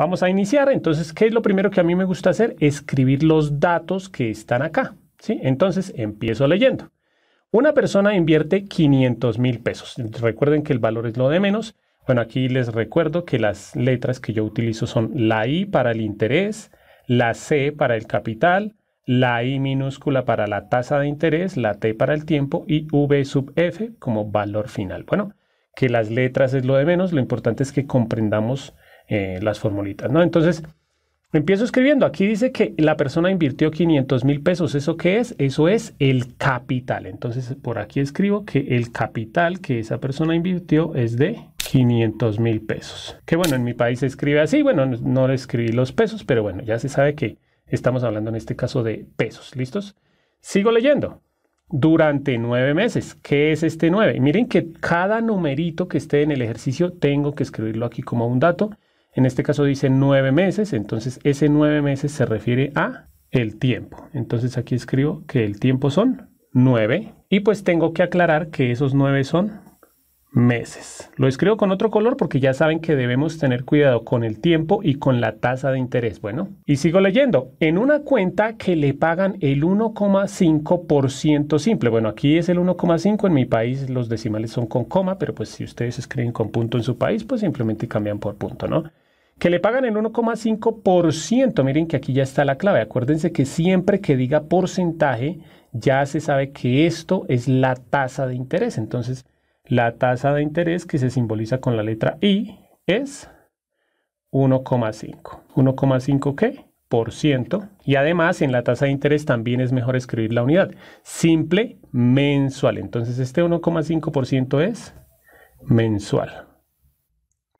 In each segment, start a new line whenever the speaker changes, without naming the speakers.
Vamos a iniciar. Entonces, ¿qué es lo primero que a mí me gusta hacer? Escribir los datos que están acá. ¿sí? Entonces, empiezo leyendo. Una persona invierte 500 mil pesos. Recuerden que el valor es lo de menos. Bueno, aquí les recuerdo que las letras que yo utilizo son la I para el interés, la C para el capital, la I minúscula para la tasa de interés, la T para el tiempo y V sub F como valor final. Bueno, que las letras es lo de menos, lo importante es que comprendamos eh, las formulitas, ¿no? Entonces, empiezo escribiendo. Aquí dice que la persona invirtió 500 mil pesos. ¿Eso qué es? Eso es el capital. Entonces, por aquí escribo que el capital que esa persona invirtió es de 500 mil pesos. Que bueno, en mi país se escribe así. Bueno, no le escribí los pesos, pero bueno, ya se sabe que estamos hablando en este caso de pesos. ¿Listos? Sigo leyendo durante nueve meses. ¿Qué es este nueve? Miren que cada numerito que esté en el ejercicio tengo que escribirlo aquí como un dato en este caso dice nueve meses, entonces ese nueve meses se refiere a el tiempo. Entonces aquí escribo que el tiempo son nueve y pues tengo que aclarar que esos nueve son meses. Lo escribo con otro color porque ya saben que debemos tener cuidado con el tiempo y con la tasa de interés. Bueno, y sigo leyendo. En una cuenta que le pagan el 1,5% simple. Bueno, aquí es el 1,5. En mi país los decimales son con coma, pero pues si ustedes escriben con punto en su país, pues simplemente cambian por punto, ¿no? que le pagan el 1,5%. Miren que aquí ya está la clave. Acuérdense que siempre que diga porcentaje, ya se sabe que esto es la tasa de interés. Entonces, la tasa de interés que se simboliza con la letra I es 1,5. ¿1,5 qué? Por ciento. Y además en la tasa de interés también es mejor escribir la unidad. Simple mensual. Entonces este 1,5% es mensual.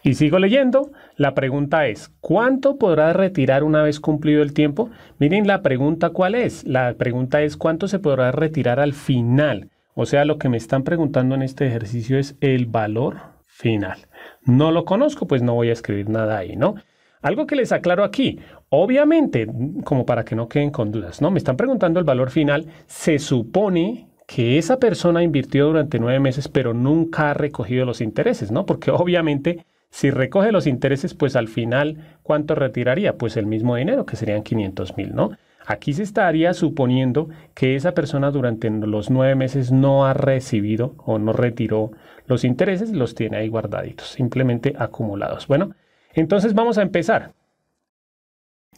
Y sigo leyendo. La pregunta es, ¿cuánto podrá retirar una vez cumplido el tiempo? Miren la pregunta cuál es. La pregunta es, ¿cuánto se podrá retirar al final? O sea, lo que me están preguntando en este ejercicio es el valor final. No lo conozco, pues no voy a escribir nada ahí, ¿no? Algo que les aclaro aquí, obviamente, como para que no queden con dudas, ¿no? Me están preguntando el valor final. Se supone que esa persona invirtió durante nueve meses, pero nunca ha recogido los intereses, ¿no? Porque obviamente si recoge los intereses, pues al final, ¿cuánto retiraría? Pues el mismo dinero, que serían 500 mil, ¿no? Aquí se estaría suponiendo que esa persona durante los nueve meses no ha recibido o no retiró los intereses, los tiene ahí guardaditos, simplemente acumulados. Bueno, entonces vamos a empezar.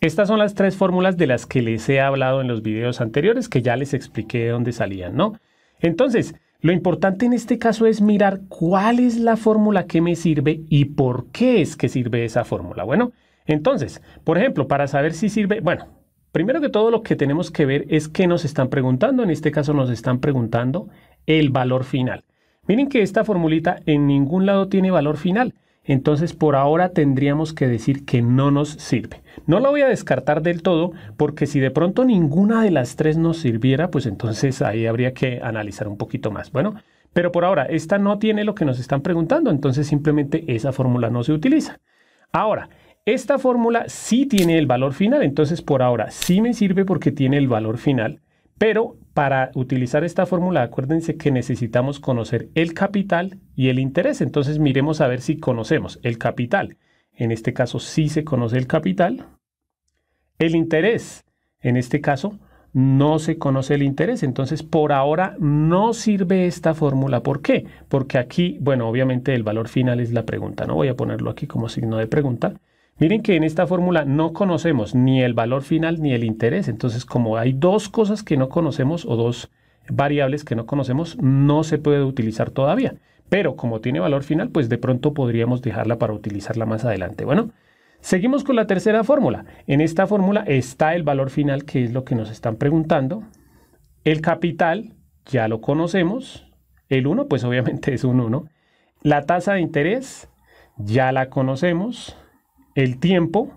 Estas son las tres fórmulas de las que les he hablado en los videos anteriores, que ya les expliqué de dónde salían, ¿no? Entonces, lo importante en este caso es mirar cuál es la fórmula que me sirve y por qué es que sirve esa fórmula. Bueno, entonces, por ejemplo, para saber si sirve, bueno, primero que todo lo que tenemos que ver es qué nos están preguntando. En este caso nos están preguntando el valor final. Miren que esta formulita en ningún lado tiene valor final. Entonces, por ahora tendríamos que decir que no nos sirve. No la voy a descartar del todo, porque si de pronto ninguna de las tres nos sirviera, pues entonces ahí habría que analizar un poquito más. Bueno, pero por ahora, esta no tiene lo que nos están preguntando, entonces simplemente esa fórmula no se utiliza. Ahora, esta fórmula sí tiene el valor final, entonces por ahora sí me sirve porque tiene el valor final. Pero para utilizar esta fórmula, acuérdense que necesitamos conocer el capital y el interés. Entonces miremos a ver si conocemos el capital. En este caso sí se conoce el capital. El interés. En este caso no se conoce el interés. Entonces por ahora no sirve esta fórmula. ¿Por qué? Porque aquí, bueno, obviamente el valor final es la pregunta. No voy a ponerlo aquí como signo de pregunta. Miren que en esta fórmula no conocemos ni el valor final ni el interés. Entonces, como hay dos cosas que no conocemos o dos variables que no conocemos, no se puede utilizar todavía. Pero como tiene valor final, pues de pronto podríamos dejarla para utilizarla más adelante. Bueno, seguimos con la tercera fórmula. En esta fórmula está el valor final, que es lo que nos están preguntando. El capital, ya lo conocemos. El 1, pues obviamente es un 1. La tasa de interés, ya la conocemos el tiempo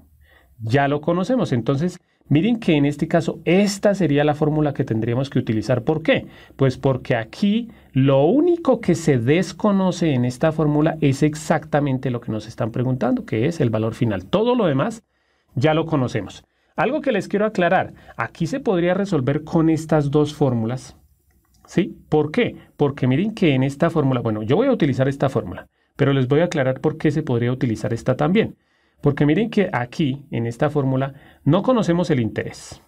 ya lo conocemos. Entonces, miren que en este caso esta sería la fórmula que tendríamos que utilizar. ¿Por qué? Pues porque aquí lo único que se desconoce en esta fórmula es exactamente lo que nos están preguntando, que es el valor final. Todo lo demás ya lo conocemos. Algo que les quiero aclarar, aquí se podría resolver con estas dos fórmulas. ¿Sí? ¿Por qué? Porque miren que en esta fórmula, bueno, yo voy a utilizar esta fórmula, pero les voy a aclarar por qué se podría utilizar esta también. Porque miren que aquí, en esta fórmula, no conocemos el interés.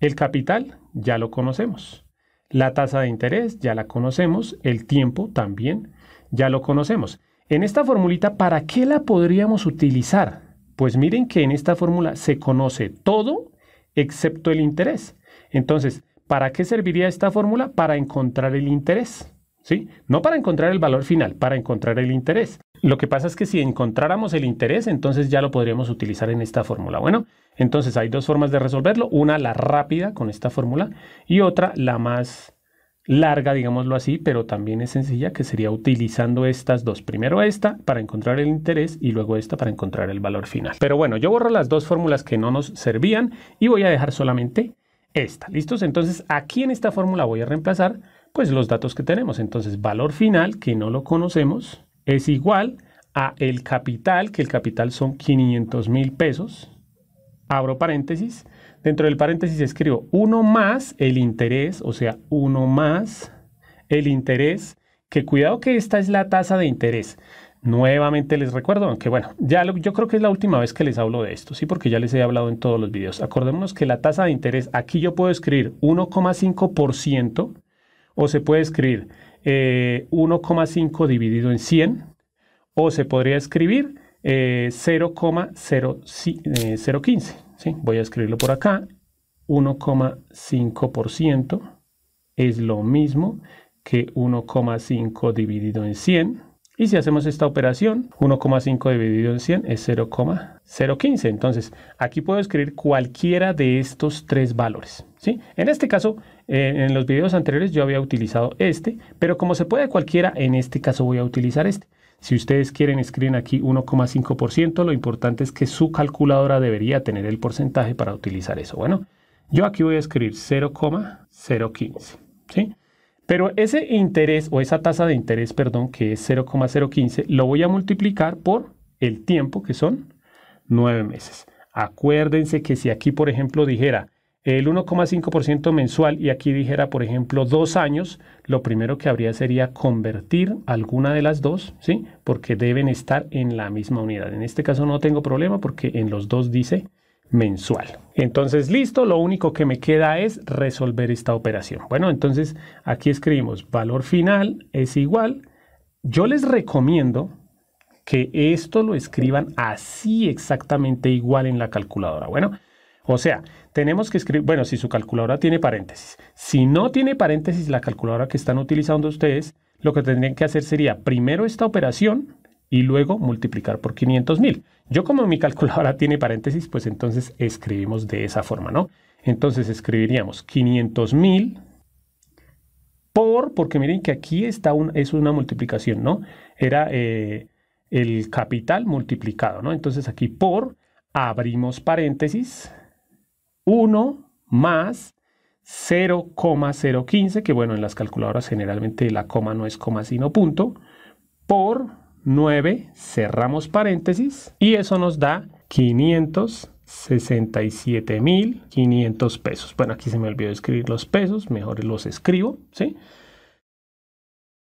El capital ya lo conocemos. La tasa de interés ya la conocemos. El tiempo también ya lo conocemos. En esta formulita, ¿para qué la podríamos utilizar? Pues miren que en esta fórmula se conoce todo excepto el interés. Entonces, ¿para qué serviría esta fórmula? Para encontrar el interés. ¿Sí? No para encontrar el valor final, para encontrar el interés. Lo que pasa es que si encontráramos el interés, entonces ya lo podríamos utilizar en esta fórmula. Bueno, entonces hay dos formas de resolverlo. Una, la rápida con esta fórmula y otra, la más larga, digámoslo así, pero también es sencilla, que sería utilizando estas dos. Primero esta para encontrar el interés y luego esta para encontrar el valor final. Pero bueno, yo borro las dos fórmulas que no nos servían y voy a dejar solamente esta. ¿Listos? Entonces aquí en esta fórmula voy a reemplazar pues los datos que tenemos. Entonces valor final, que no lo conocemos, es igual a el capital, que el capital son 500 mil pesos, abro paréntesis, dentro del paréntesis escribo 1 más el interés, o sea, 1 más el interés, que cuidado que esta es la tasa de interés. Nuevamente les recuerdo, aunque bueno, ya yo creo que es la última vez que les hablo de esto, sí, porque ya les he hablado en todos los videos. Acordémonos que la tasa de interés, aquí yo puedo escribir 1,5% o se puede escribir 1,5 eh, dividido en 100 o se podría escribir 0,015. Eh, eh, voy a escribirlo por acá. 1,5% es lo mismo que 1,5 dividido en 100 y si hacemos esta operación, 1,5 dividido en 100 es 0,015. Entonces, aquí puedo escribir cualquiera de estos tres valores. ¿sí? En este caso, eh, en los videos anteriores yo había utilizado este, pero como se puede cualquiera, en este caso voy a utilizar este. Si ustedes quieren, escriben aquí 1,5%. Lo importante es que su calculadora debería tener el porcentaje para utilizar eso. Bueno, yo aquí voy a escribir 0,015. ¿sí? Pero ese interés o esa tasa de interés, perdón, que es 0,015, lo voy a multiplicar por el tiempo, que son 9 meses. Acuérdense que si aquí, por ejemplo, dijera el 1,5% mensual y aquí dijera, por ejemplo, dos años, lo primero que habría sería convertir alguna de las dos, ¿sí? Porque deben estar en la misma unidad. En este caso no tengo problema porque en los dos dice mensual. Entonces, listo, lo único que me queda es resolver esta operación. Bueno, entonces aquí escribimos valor final es igual. Yo les recomiendo que esto lo escriban así exactamente igual en la calculadora. Bueno, o sea, tenemos que escribir, bueno, si su calculadora tiene paréntesis. Si no tiene paréntesis la calculadora que están utilizando ustedes, lo que tendrían que hacer sería primero esta operación, y luego multiplicar por 500 mil. Yo como mi calculadora tiene paréntesis, pues entonces escribimos de esa forma, ¿no? Entonces escribiríamos 500 mil por, porque miren que aquí está es una multiplicación, ¿no? Era eh, el capital multiplicado, ¿no? Entonces aquí por, abrimos paréntesis, 1 más 0,015, que bueno, en las calculadoras generalmente la coma no es coma sino punto, por 9, cerramos paréntesis y eso nos da 567.500 pesos. Bueno, aquí se me olvidó escribir los pesos, mejor los escribo, ¿sí?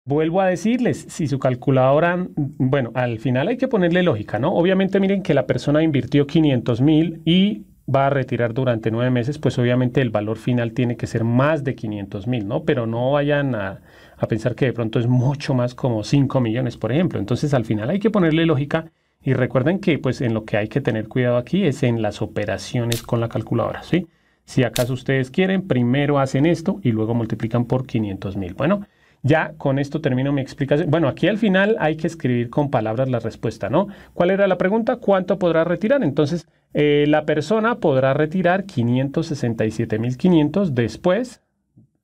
Vuelvo a decirles, si su calculadora, bueno, al final hay que ponerle lógica, ¿no? Obviamente miren que la persona invirtió 500 mil y va a retirar durante nueve meses, pues obviamente el valor final tiene que ser más de 500 mil, ¿no? Pero no vayan a, pensar que de pronto es mucho más como 5 millones, por ejemplo. Entonces al final hay que ponerle lógica y recuerden que pues en lo que hay que tener cuidado aquí es en las operaciones con la calculadora, ¿sí? Si acaso ustedes quieren, primero hacen esto y luego multiplican por 500 mil. Bueno, ya con esto termino mi explicación. Bueno, aquí al final hay que escribir con palabras la respuesta, ¿no? ¿Cuál era la pregunta? ¿Cuánto podrá retirar? Entonces eh, la persona podrá retirar 567.500 después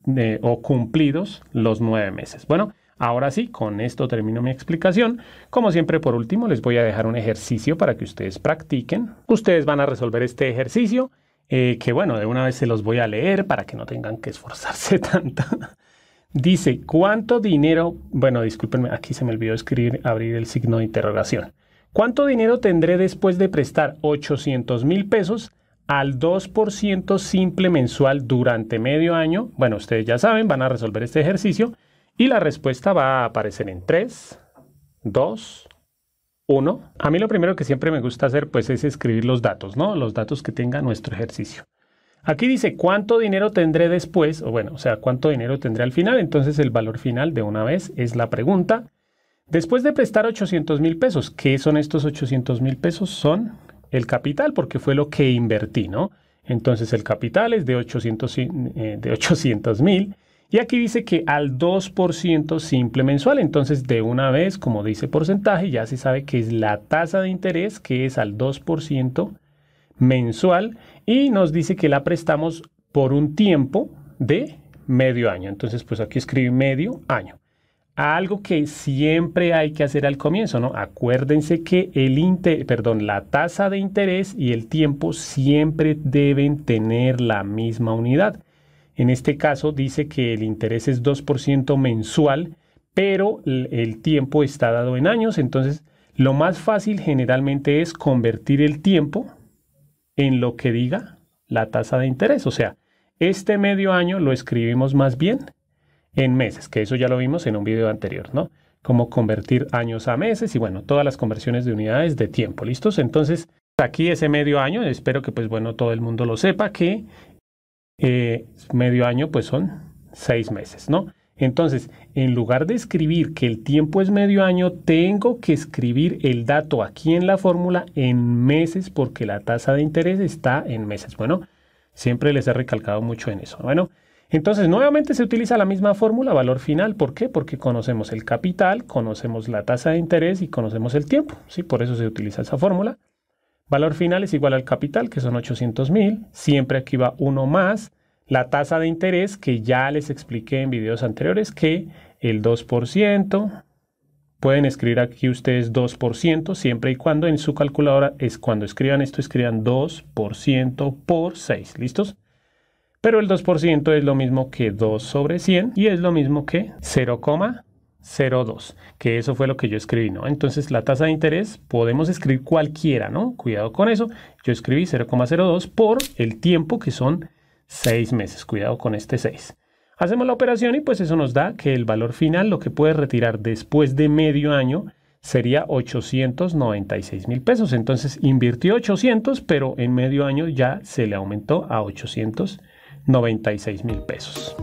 de, o cumplidos los nueve meses. Bueno, ahora sí, con esto termino mi explicación. Como siempre, por último, les voy a dejar un ejercicio para que ustedes practiquen. Ustedes van a resolver este ejercicio, eh, que bueno, de una vez se los voy a leer para que no tengan que esforzarse tanto. Dice, ¿cuánto dinero? Bueno, discúlpenme, aquí se me olvidó escribir, abrir el signo de interrogación. ¿Cuánto dinero tendré después de prestar 800 mil pesos al 2% simple mensual durante medio año? Bueno, ustedes ya saben, van a resolver este ejercicio y la respuesta va a aparecer en 3, 2, 1. A mí lo primero que siempre me gusta hacer pues es escribir los datos, ¿no? Los datos que tenga nuestro ejercicio. Aquí dice cuánto dinero tendré después, o bueno, o sea, cuánto dinero tendré al final. Entonces el valor final de una vez es la pregunta Después de prestar 800 mil pesos, ¿qué son estos 800 mil pesos? Son el capital, porque fue lo que invertí, ¿no? Entonces el capital es de 800 eh, mil. y aquí dice que al 2% simple mensual. Entonces, de una vez, como dice porcentaje, ya se sabe que es la tasa de interés, que es al 2% mensual. Y nos dice que la prestamos por un tiempo de medio año. Entonces, pues aquí escribe medio año algo que siempre hay que hacer al comienzo, ¿no? Acuérdense que el perdón, la tasa de interés y el tiempo siempre deben tener la misma unidad. En este caso dice que el interés es 2% mensual, pero el tiempo está dado en años, entonces lo más fácil generalmente es convertir el tiempo en lo que diga la tasa de interés, o sea, este medio año lo escribimos más bien en meses, que eso ya lo vimos en un video anterior, ¿no? Cómo convertir años a meses y bueno, todas las conversiones de unidades de tiempo, ¿listos? Entonces, aquí ese medio año, espero que pues bueno, todo el mundo lo sepa, que eh, medio año pues son seis meses, ¿no? Entonces, en lugar de escribir que el tiempo es medio año, tengo que escribir el dato aquí en la fórmula en meses porque la tasa de interés está en meses. Bueno, siempre les he recalcado mucho en eso. Bueno, entonces, nuevamente se utiliza la misma fórmula, valor final. ¿Por qué? Porque conocemos el capital, conocemos la tasa de interés y conocemos el tiempo. ¿sí? Por eso se utiliza esa fórmula. Valor final es igual al capital, que son 800 mil. Siempre aquí va uno más. La tasa de interés, que ya les expliqué en videos anteriores, que el 2%. Pueden escribir aquí ustedes 2%, siempre y cuando en su calculadora es cuando escriban esto, escriban 2% por 6. ¿Listos? Pero el 2% es lo mismo que 2 sobre 100 y es lo mismo que 0,02, que eso fue lo que yo escribí, ¿no? Entonces la tasa de interés podemos escribir cualquiera, ¿no? Cuidado con eso. Yo escribí 0,02 por el tiempo que son 6 meses. Cuidado con este 6. Hacemos la operación y pues eso nos da que el valor final, lo que puedes retirar después de medio año, sería 896 mil pesos. Entonces invirtió 800, pero en medio año ya se le aumentó a 800 96 mil pesos.